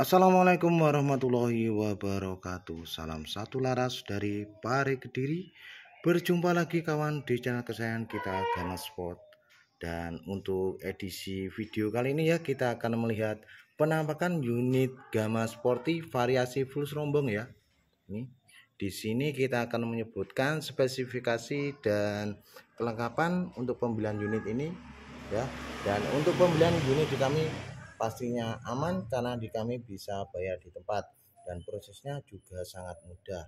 Assalamualaikum warahmatullahi wabarakatuh Salam satu laras dari Pare Kediri Berjumpa lagi kawan di channel kesayangan kita Gama Sport Dan untuk edisi video kali ini ya Kita akan melihat penampakan unit Gama Sporty variasi full serombong ya Ini di sini kita akan menyebutkan spesifikasi dan kelengkapan untuk pembelian unit ini ya dan untuk pembelian unit di kami Pastinya aman karena di kami bisa bayar di tempat dan prosesnya juga sangat mudah.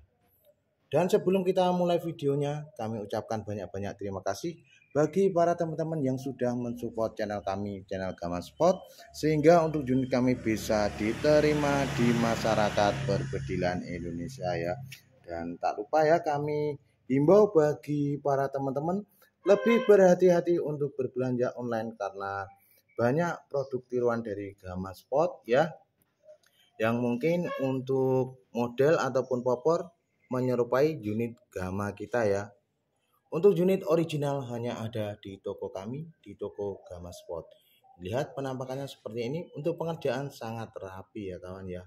Dan sebelum kita mulai videonya, kami ucapkan banyak-banyak terima kasih bagi para teman-teman yang sudah mensupport channel kami, channel Gama Spot, sehingga untuk unit kami bisa diterima di masyarakat perbedilan Indonesia ya. Dan tak lupa ya kami himbau bagi para teman-teman lebih berhati-hati untuk berbelanja online karena banyak produk tiruan dari Gama Spot ya yang mungkin untuk model ataupun popor menyerupai unit Gama kita ya. Untuk unit original hanya ada di toko kami di toko Gama Spot. Lihat penampakannya seperti ini untuk pengerjaan sangat rapi ya kawan ya.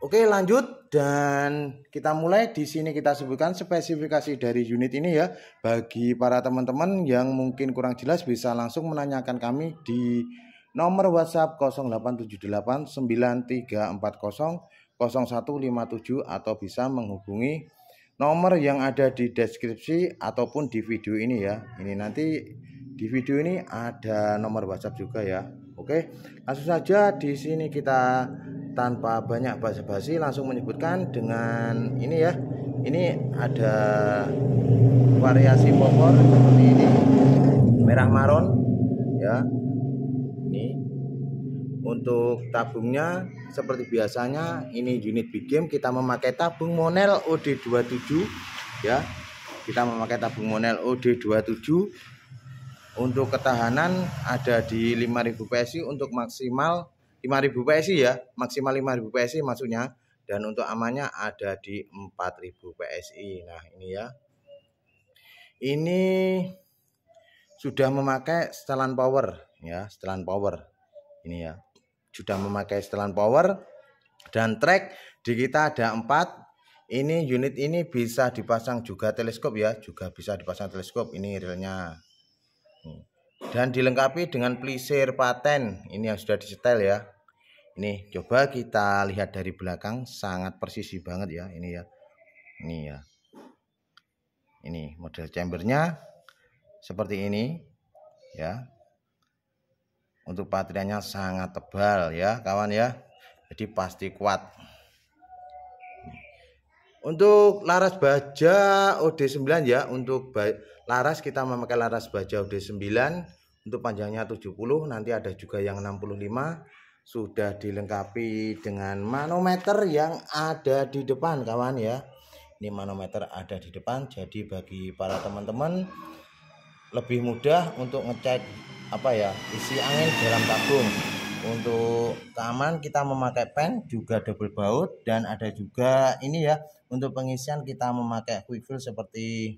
Oke lanjut dan kita mulai di sini kita sebutkan spesifikasi dari unit ini ya bagi para teman-teman yang mungkin kurang jelas bisa langsung menanyakan kami di nomor WhatsApp 087893400157 atau bisa menghubungi nomor yang ada di deskripsi ataupun di video ini ya ini nanti di video ini ada nomor WhatsApp juga ya Oke langsung saja di sini kita tanpa banyak basa-basi langsung menyebutkan dengan ini ya ini ada variasi popor seperti ini merah maron ya ini untuk tabungnya seperti biasanya ini unit big game kita memakai tabung monel OD27 ya kita memakai tabung monel OD27 untuk ketahanan ada di 5000 PSI untuk maksimal 5000 PSI ya, maksimal 5000 PSI maksudnya. Dan untuk amannya ada di 4000 PSI. Nah, ini ya. Ini sudah memakai setelan power ya, setelan power. Ini ya. Sudah memakai setelan power dan track di kita ada 4 ini unit ini bisa dipasang juga teleskop ya juga bisa dipasang teleskop ini realnya dan dilengkapi dengan plisir paten ini yang sudah disetel ya ini coba kita lihat dari belakang sangat persisi banget ya ini ya ini ya ini model chambernya seperti ini ya untuk patriannya sangat tebal ya kawan ya jadi pasti kuat untuk laras baja OD9 ya, untuk laras kita memakai laras baja OD9 untuk panjangnya 70, nanti ada juga yang 65 sudah dilengkapi dengan manometer yang ada di depan kawan ya. Ini manometer ada di depan jadi bagi para teman-teman lebih mudah untuk ngecek apa ya isi angin dalam tabung untuk keamanan kita memakai pen juga double baut dan ada juga ini ya untuk pengisian kita memakai quick fill seperti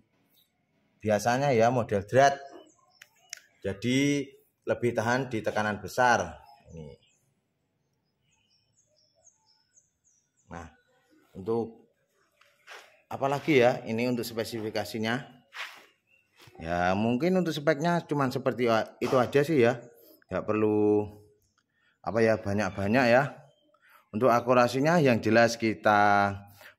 biasanya ya model dread Jadi lebih tahan di tekanan besar. Ini. Nah, untuk apalagi ya ini untuk spesifikasinya. Ya, mungkin untuk speknya cuman seperti eh, itu aja sih ya. nggak perlu apa ya banyak-banyak ya. Untuk akurasinya yang jelas kita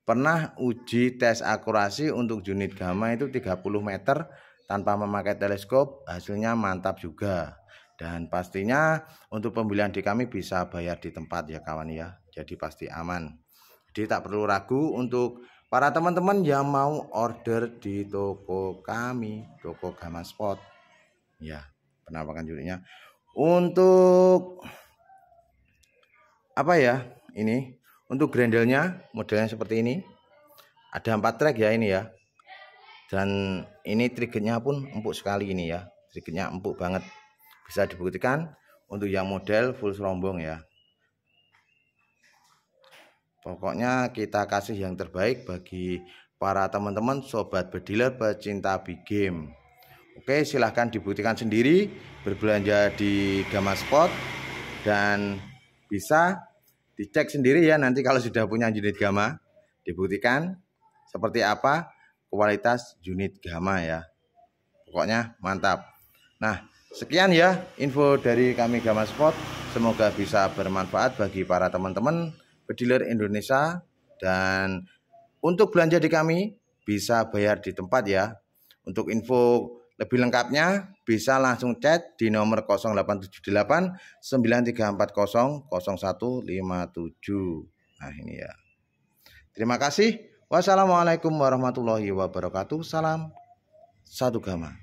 pernah uji tes akurasi untuk unit gamma itu 30 meter tanpa memakai teleskop hasilnya mantap juga. Dan pastinya untuk pembelian di kami bisa bayar di tempat ya kawan ya. Jadi pasti aman. Jadi tak perlu ragu untuk para teman-teman yang mau order di toko kami, toko Gamma Spot. Ya, penampakan unitnya. Untuk apa ya ini untuk grendelnya modelnya seperti ini ada empat track ya ini ya dan ini triggernya pun empuk sekali ini ya triggernya empuk banget bisa dibuktikan untuk yang model full serombong ya pokoknya kita kasih yang terbaik bagi para teman-teman sobat bediler pecinta big game oke silahkan dibuktikan sendiri berbelanja di gamma Spot dan bisa dicek sendiri ya nanti kalau sudah punya unit gamma dibuktikan seperti apa kualitas unit gamma ya. Pokoknya mantap. Nah, sekian ya info dari kami Gamma Spot. Semoga bisa bermanfaat bagi para teman-teman pediler Indonesia dan untuk belanja di kami bisa bayar di tempat ya. Untuk info lebih lengkapnya bisa langsung chat di nomor 0878 9340 0157. Nah ini ya. Terima kasih. Wassalamualaikum warahmatullahi wabarakatuh. Salam satu gama.